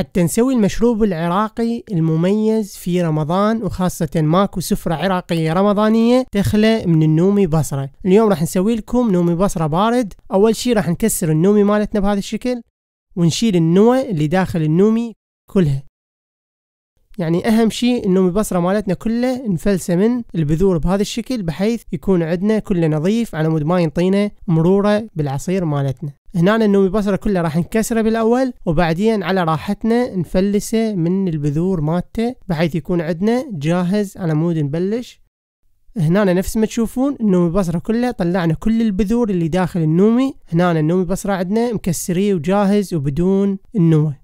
حتى نسوي المشروب العراقي المميز في رمضان وخاصة ماكو سفرة عراقية رمضانية تخلى من النومي بصرة اليوم راح نسوي لكم نومي بصرة بارد أول شي راح نكسر النومي مالتنا بهذا الشكل ونشيل النوى اللي داخل النومي كلها يعني أهم شيء إنه البصرة مالتنا كله نفلسه من البذور بهذا الشكل بحيث يكون عندنا كله نظيف على مود ما ينطينا مرورة بالعصير مالتنا هنا النومي بصرة كله راح نكسره بالأول وبعدين على راحتنا نفلسه من البذور مالته بحيث يكون عندنا جاهز على مود نبلش هنا نفس ما تشوفون النومي بصرة كله طلعنا كل البذور اللي داخل النومي هنا النومي بصرة عندنا مكسريه وجاهز وبدون النوى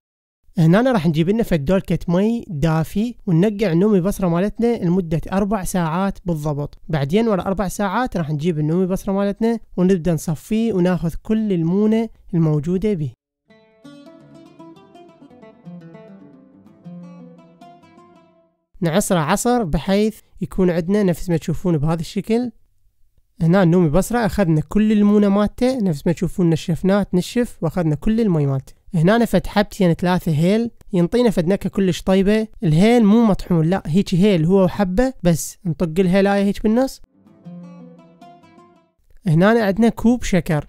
هنا راح نجيب لنا فدول مي دافي وننقع النومي بصرة مالتنا لمدة أربع ساعات بالضبط بعدين ورا أربع ساعات راح نجيب النومي بصرة مالتنا ونبدأ نصفيه وناخذ كل المونة الموجودة به نعصره عصر بحيث يكون عندنا نفس ما تشوفون بهذا الشكل هنا النومي بصرة أخذنا كل المونة مالته نفس ما تشوفون نشفناه تنشف وأخذنا كل المي مالته هنا فد حبتين ثلاثة هيل ينطينا فد نكهة كلش طيبة الهيل مو مطحون لا هيك هيل هو وحبة بس نطق الهيلاية هيك بالنص هنا عندنا كوب شكر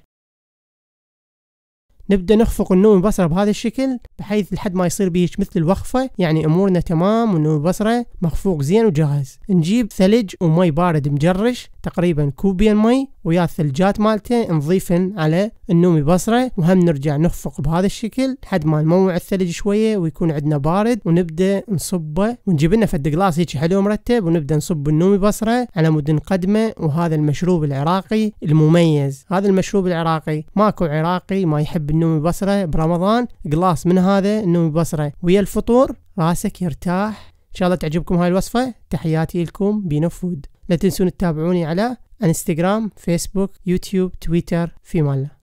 نبدأ نخفق النوم البصرة بهذا الشكل بحيث لحد ما يصير بيش مثل الوخفة يعني أمورنا تمام والنوم البصرة مخفوق زين وجاهز نجيب ثلج ومي بارد مجرش تقريبا كوبين مي ويا الثلجات مالته نضيفن على النومي بصرة وهم نرجع نخفق بهذا الشكل لحد ما نموع الثلج شوية ويكون عندنا بارد ونبدأ نصبه ونجيب لنا فد قلاص هيك حلو مرتب ونبدأ نصب النومي بصرة على مود نقدمه وهذا المشروب العراقي المميز هذا المشروب العراقي ماكو عراقي ما يحب النومي بصرة برمضان قلاص من هذا النومي بصرة ويا الفطور راسك يرتاح ان شاء الله تعجبكم هاي الوصفة تحياتي لكم بنفود لا تنسون تتابعوني على انستغرام فيسبوك يوتيوب تويتر في مالا